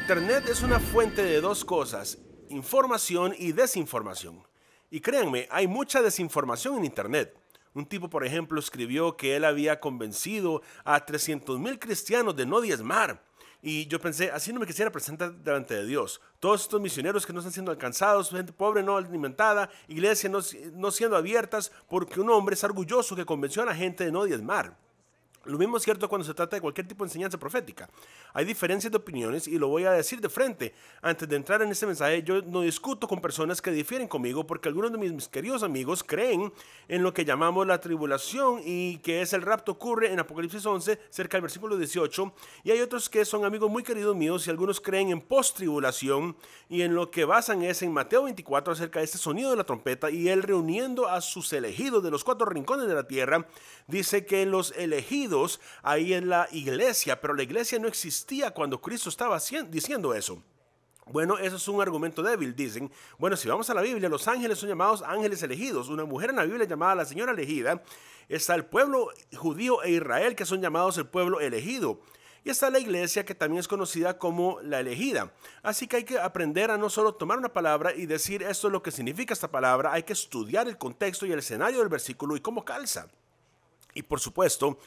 Internet es una fuente de dos cosas, información y desinformación. Y créanme, hay mucha desinformación en Internet. Un tipo, por ejemplo, escribió que él había convencido a 300.000 cristianos de no diezmar. Y yo pensé, así no me quisiera presentar delante de Dios. Todos estos misioneros que no están siendo alcanzados, gente pobre no alimentada, iglesias no, siendo abiertas porque un hombre es orgulloso que convenció a la gente de no diezmar. Lo mismo es cierto cuando se trata de cualquier tipo de enseñanza profética. Hay diferencias de opiniones y lo voy a decir de frente. Antes de entrar en este mensaje, yo no discuto con personas que difieren conmigo porque algunos de mis queridos amigos creen en lo que llamamos la tribulación y que es el rapto ocurre en Apocalipsis 11, cerca del versículo 18. Y hay otros que son amigos muy queridos míos y algunos creen en post-tribulación y en lo que basan es en Mateo 24 acerca de este sonido de la trompeta y él reuniendo a sus elegidos de los cuatro rincones de la tierra, dice que los elegidos ahí en la iglesia, pero la iglesia no existía cuando Cristo estaba diciendo eso. Bueno, eso es un argumento débil, dicen. Bueno, si vamos a la Biblia, los ángeles son llamados ángeles elegidos. Una mujer en la Biblia llamada la señora elegida. Está el pueblo judío e Israel, que son llamados el pueblo elegido. Y está la iglesia, que también es conocida como la elegida. Así que hay que aprender a no solo tomar una palabra y decir esto es lo que significa esta palabra, hay que estudiar el contexto y el escenario del versículo y cómo calza. Y por supuesto,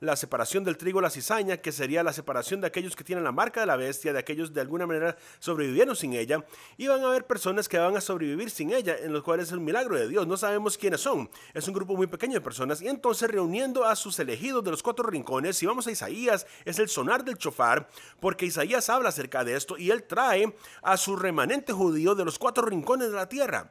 la separación del trigo, la cizaña, que sería la separación de aquellos que tienen la marca de la bestia, de aquellos de alguna manera sobrevivieron sin ella, y van a haber personas que van a sobrevivir sin ella, en los cuales es el milagro de Dios, no sabemos quiénes son, es un grupo muy pequeño de personas, y entonces reuniendo a sus elegidos de los cuatro rincones, si vamos a Isaías, es el sonar del chofar, porque Isaías habla acerca de esto, y él trae a su remanente judío de los cuatro rincones de la tierra.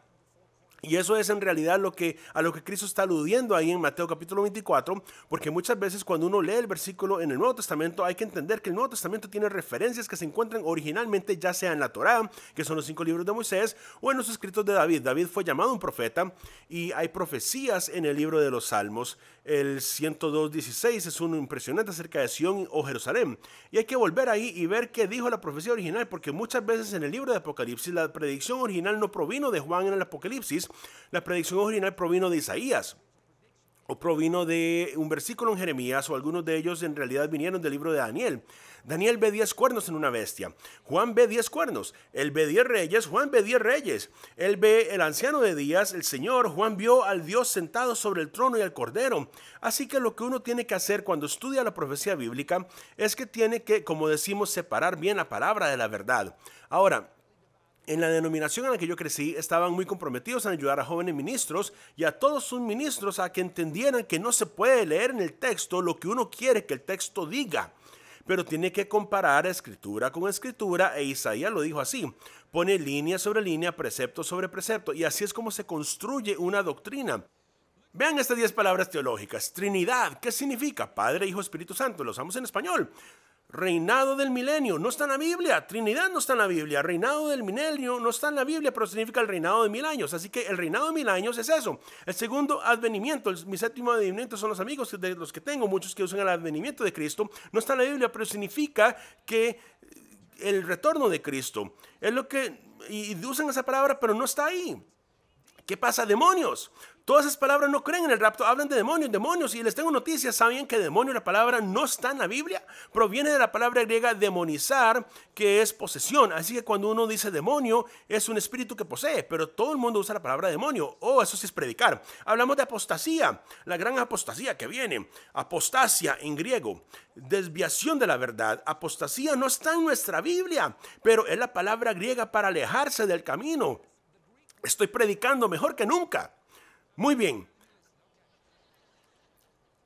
Y eso es en realidad lo que, a lo que Cristo está aludiendo ahí en Mateo capítulo 24, porque muchas veces cuando uno lee el versículo en el Nuevo Testamento hay que entender que el Nuevo Testamento tiene referencias que se encuentran originalmente ya sea en la Torá, que son los cinco libros de Moisés, o en los escritos de David. David fue llamado un profeta y hay profecías en el libro de los Salmos. El 102.16 es uno impresionante acerca de Sión o Jerusalén. Y hay que volver ahí y ver qué dijo la profecía original, porque muchas veces en el libro de Apocalipsis la predicción original no provino de Juan en el Apocalipsis, la predicción original provino de Isaías o provino de un versículo en Jeremías o algunos de ellos en realidad vinieron del libro de Daniel. Daniel ve 10 cuernos en una bestia. Juan ve 10 cuernos. Él ve 10 reyes. Juan ve 10 reyes. Él ve el anciano de Días, el Señor. Juan vio al Dios sentado sobre el trono y al cordero. Así que lo que uno tiene que hacer cuando estudia la profecía bíblica es que tiene que, como decimos, separar bien la palabra de la verdad. Ahora, en la denominación en la que yo crecí estaban muy comprometidos en ayudar a jóvenes ministros y a todos sus ministros a que entendieran que no se puede leer en el texto lo que uno quiere que el texto diga, pero tiene que comparar escritura con escritura e Isaías lo dijo así, pone línea sobre línea, precepto sobre precepto y así es como se construye una doctrina. Vean estas 10 palabras teológicas. Trinidad, ¿qué significa? Padre, Hijo, Espíritu Santo, lo usamos en español. Reinado del milenio, no está en la Biblia. Trinidad no está en la Biblia. Reinado del milenio no está en la Biblia, pero significa el reinado de mil años. Así que el reinado de mil años es eso. El segundo advenimiento, el, mi séptimo advenimiento son los amigos de los que tengo, muchos que usan el advenimiento de Cristo. No está en la Biblia, pero significa que el retorno de Cristo. Es lo que. y usan esa palabra, pero no está ahí. ¿Qué pasa, demonios? Todas esas palabras no creen en el rapto, hablan de demonios, demonios. Y les tengo noticias, ¿saben que demonio, la palabra no está en la Biblia? Proviene de la palabra griega demonizar, que es posesión. Así que cuando uno dice demonio, es un espíritu que posee, pero todo el mundo usa la palabra demonio. Oh, eso sí es predicar. Hablamos de apostasía, la gran apostasía que viene. Apostasia en griego, desviación de la verdad. Apostasía no está en nuestra Biblia, pero es la palabra griega para alejarse del camino. Estoy predicando mejor que nunca. Muy bien.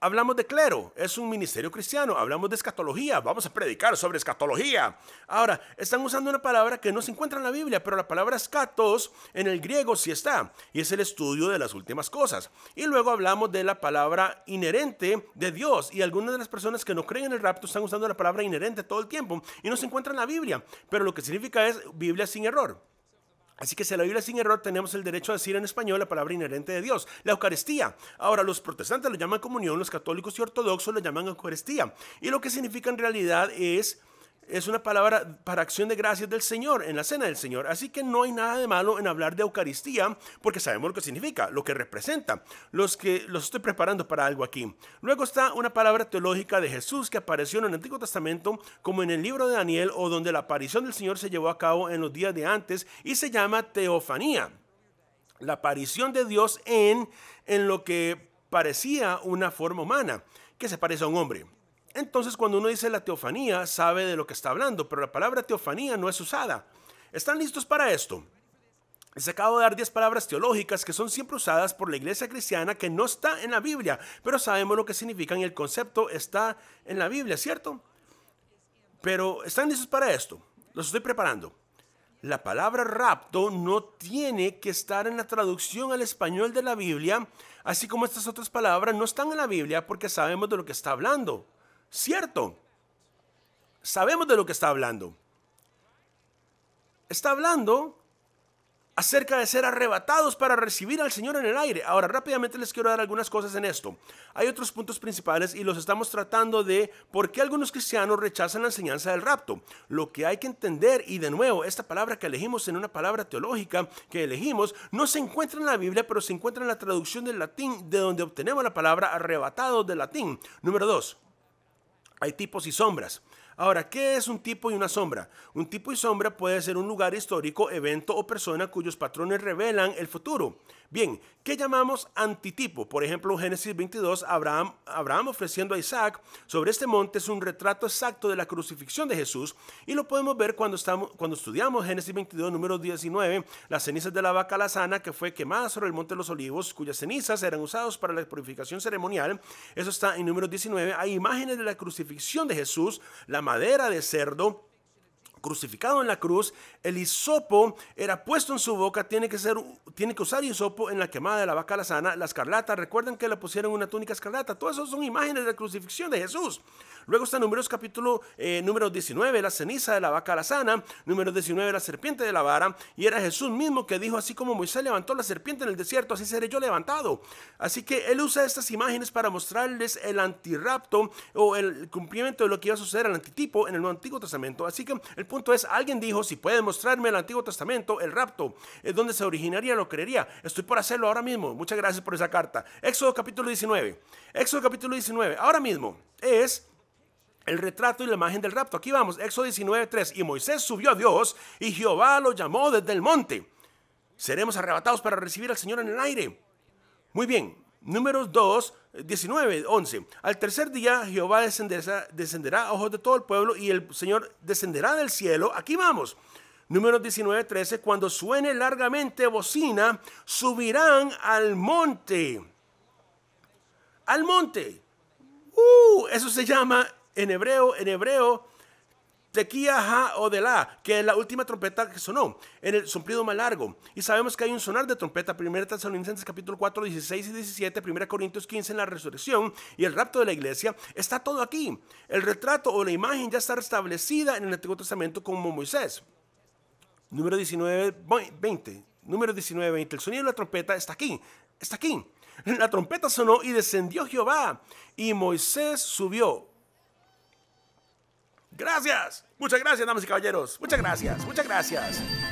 Hablamos de clero, es un ministerio cristiano, hablamos de escatología, vamos a predicar sobre escatología. Ahora, están usando una palabra que no se encuentra en la Biblia, pero la palabra escatos en el griego sí está, y es el estudio de las últimas cosas. Y luego hablamos de la palabra inherente de Dios, y algunas de las personas que no creen en el rapto están usando la palabra inherente todo el tiempo, y no se encuentra en la Biblia, pero lo que significa es Biblia sin error. Así que si la Biblia sin error tenemos el derecho a decir en español la palabra inherente de Dios, la Eucaristía. Ahora los protestantes lo llaman comunión, los católicos y ortodoxos lo llaman Eucaristía. Y lo que significa en realidad es es una palabra para acción de gracias del Señor, en la cena del Señor. Así que no hay nada de malo en hablar de Eucaristía, porque sabemos lo que significa, lo que representa, los que los estoy preparando para algo aquí. Luego está una palabra teológica de Jesús que apareció en el Antiguo Testamento, como en el libro de Daniel, o donde la aparición del Señor se llevó a cabo en los días de antes, y se llama teofanía. La aparición de Dios en, en lo que parecía una forma humana, que se parece a un hombre. Entonces cuando uno dice la teofanía, sabe de lo que está hablando, pero la palabra teofanía no es usada. ¿Están listos para esto? Les acabo de dar 10 palabras teológicas que son siempre usadas por la iglesia cristiana que no está en la Biblia, pero sabemos lo que significan y el concepto está en la Biblia, ¿cierto? Pero ¿están listos para esto? Los estoy preparando. La palabra rapto no tiene que estar en la traducción al español de la Biblia, así como estas otras palabras no están en la Biblia porque sabemos de lo que está hablando. Cierto. Sabemos de lo que está hablando. Está hablando acerca de ser arrebatados para recibir al Señor en el aire. Ahora, rápidamente les quiero dar algunas cosas en esto. Hay otros puntos principales y los estamos tratando de por qué algunos cristianos rechazan la enseñanza del rapto. Lo que hay que entender, y de nuevo, esta palabra que elegimos en una palabra teológica que elegimos, no se encuentra en la Biblia, pero se encuentra en la traducción del latín, de donde obtenemos la palabra arrebatado del latín. Número dos. Hay tipos y sombras. Ahora, ¿qué es un tipo y una sombra? Un tipo y sombra puede ser un lugar histórico, evento o persona cuyos patrones revelan el futuro. Bien, ¿qué llamamos antitipo? Por ejemplo, Génesis 22, Abraham, ofreciendo a Isaac sobre este monte es un retrato exacto de la crucifixión de Jesús y lo podemos ver cuando, estamos, cuando estudiamos Génesis 22, número 19, las cenizas de la vaca lazana que fue quemada sobre el monte de los olivos, cuyas cenizas eran usadas para la purificación ceremonial. Eso está en número 19. Hay imágenes de la crucifixión de Jesús, la madera de cerdo, crucificado en la cruz, el hisopo era puesto en su boca, tiene que, ser, tiene que usar hisopo en la quemada de la vaca la sana la escarlata, recuerden que le pusieron una túnica escarlata, todas esas son imágenes de la crucifixión de Jesús. Luego está números capítulo eh, número 19, la ceniza de la vaca la sana número 19, la serpiente de la vara, y era Jesús mismo que dijo, así como Moisés levantó la serpiente en el desierto, así seré yo levantado. Así que él usa estas imágenes para mostrarles el antirrapto o el cumplimiento de lo que iba a suceder al antitipo en el Nuevo Antiguo Testamento. Así que el punto es, alguien dijo, si puede mostrarme el Antiguo Testamento, el rapto, es eh, donde se originaría lo creería. Estoy por hacerlo ahora mismo. Muchas gracias por esa carta. Éxodo capítulo 19. Éxodo capítulo 19. Ahora mismo es el retrato y la imagen del rapto. Aquí vamos, Éxodo 3 Y Moisés subió a Dios y Jehová lo llamó desde el monte. Seremos arrebatados para recibir al Señor en el aire. Muy bien, Números 2, 19, 11. Al tercer día Jehová descenderá, a ojos de todo el pueblo y el Señor descenderá del cielo. Aquí vamos. Números 19, 13. Cuando suene largamente bocina, subirán al monte. Al monte. Uh, eso se llama en hebreo, en hebreo, Tequía, o de la, que es la última trompeta que sonó, en el sombrío más largo. Y sabemos que hay un sonar de trompeta, 1 Tesalonicenses capítulo 4, 16 y 17, 1 Corintios 15 en la resurrección y el rapto de la iglesia, está todo aquí. El retrato o la imagen ya está restablecida en el Antiguo Testamento como Moisés. Número 19, 20. Número 19, 20. El sonido de la trompeta está aquí. Está aquí. La trompeta sonó y descendió Jehová. Y Moisés subió Gracias. Muchas gracias, damas y caballeros. Muchas gracias. Muchas gracias.